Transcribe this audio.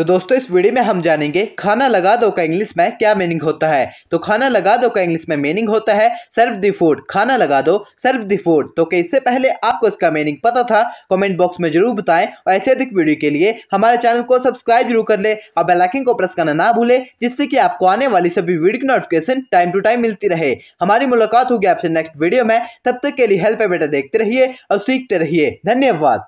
तो दोस्तों इस वीडियो में हम जानेंगे खाना लगा दो का इंग्लिश में क्या मीनिंग होता है तो खाना लगा दो का इंग्लिश में मीनिंग होता है सर्व दी फूड खाना लगा दो सर्व दी फूड तो क्या इससे पहले आपको इसका मीनिंग पता था कमेंट बॉक्स में जरूर बताएं और ऐसे अधिक वीडियो के लिए हमारे चैनल को सब्सक्राइब जरूर कर ले और बेलाइकिन को प्रेस करना ना भूले जिससे कि आपको आने वाली सभी वीडियो की नोटिफिकेशन टाइम टू टाइम मिलती रहे हमारी मुलाकात होगी आपसे नेक्स्ट वीडियो में तब तक के लिए हेल्प बेटा देखते रहिए और सीखते रहिए धन्यवाद